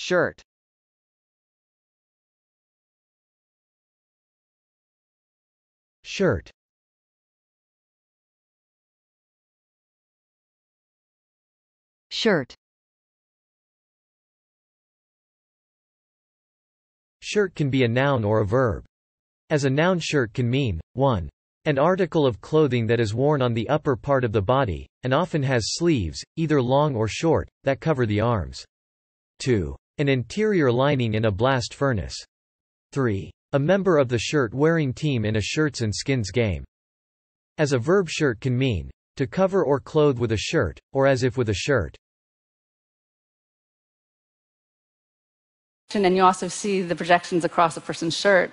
Shirt Shirt Shirt Shirt can be a noun or a verb. As a noun shirt can mean, 1. An article of clothing that is worn on the upper part of the body, and often has sleeves, either long or short, that cover the arms. 2 an interior lining in a blast furnace. 3. A member of the shirt-wearing team in a shirts and skins game. As a verb shirt can mean, to cover or clothe with a shirt, or as if with a shirt. And you also see the projections across a person's shirt